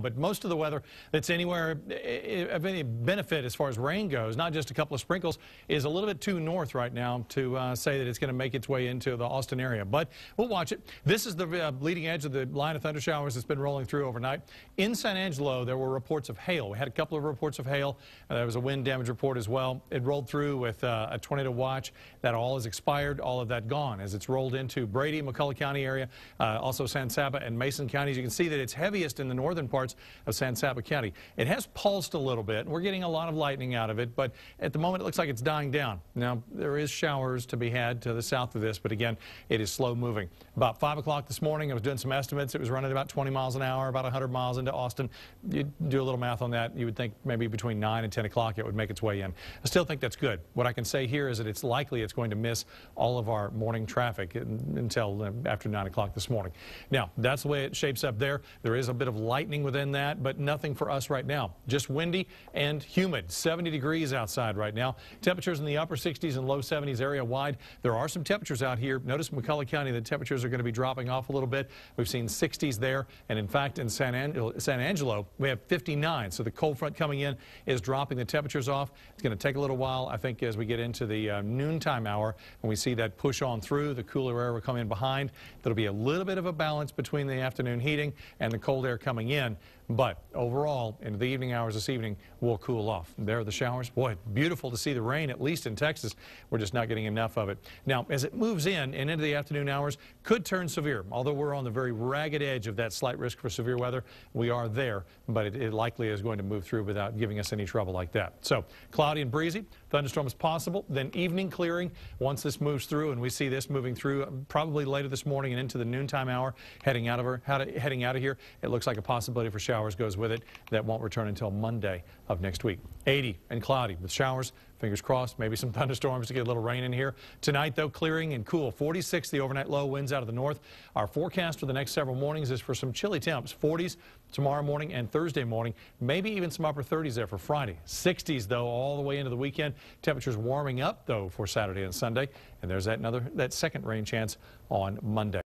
But most of the weather that's anywhere eh, eh, of any benefit as far as rain goes, not just a couple of sprinkles, is a little bit too north right now to uh, say that it's going to make its way into the Austin area. But we'll watch it. This is the uh, leading edge of the line of thunder showers that's been rolling through overnight. In San Angelo, there were reports of hail. We had a couple of reports of hail. Uh, there was a wind damage report as well. It rolled through with uh, a tornado watch. That all is expired, all of that gone as it's rolled into Brady, McCullough County area, uh, also San Saba and Mason counties. You can see that it's heaviest in the northern parts of San Saba County. It has pulsed a little bit. We're getting a lot of lightning out of it, but at the moment it looks like it's dying down. Now, there is showers to be had to the south of this, but again, it is slow moving. About 5 o'clock this morning, I was doing some estimates. It was running about 20 miles an hour, about 100 miles into Austin. You do a little math on that, you would think maybe between 9 and 10 o'clock it would make its way in. I still think that's good. What I can say here is that it's likely it's going to miss all of our morning traffic until uh, after 9 o'clock this morning. Now, that's the way it shapes up there. There is a bit of lightning with than that, but nothing for us right now. Just windy and humid. 70 degrees outside right now. Temperatures in the upper 60s and low 70s area wide. There are some temperatures out here. Notice McCullough County, the temperatures are going to be dropping off a little bit. We've seen 60s there. And in fact, in San, Angelo, San Angelo we have 59. So the cold front coming in is dropping the temperatures off. It's going to take a little while, I think, as we get into the uh, noontime hour and we see that push on through. The cooler air will come in behind. There'll be a little bit of a balance between the afternoon heating and the cold air coming in. But overall, into the evening hours this evening, we'll cool off. There are the showers. Boy, beautiful to see the rain, at least in Texas. We're just not getting enough of it. Now, as it moves in and into the afternoon hours, could turn severe. Although we're on the very ragged edge of that slight risk for severe weather, we are there, but it, it likely is going to move through without giving us any trouble like that. So, cloudy and breezy, thunderstorms possible, then evening clearing. Once this moves through, and we see this moving through um, probably later this morning and into the noontime hour, heading out of, heading out of here, it looks like a possibility for showers goes with it. That won't return until Monday of next week. 80 and cloudy with showers. Fingers crossed, maybe some thunderstorms to get a little rain in here. Tonight, though, clearing and cool. 46, the overnight low winds out of the north. Our forecast for the next several mornings is for some chilly temps. 40s tomorrow morning and Thursday morning. Maybe even some upper 30s there for Friday. 60s, though, all the way into the weekend. Temperatures warming up, though, for Saturday and Sunday. And there's that, another, that second rain chance on Monday.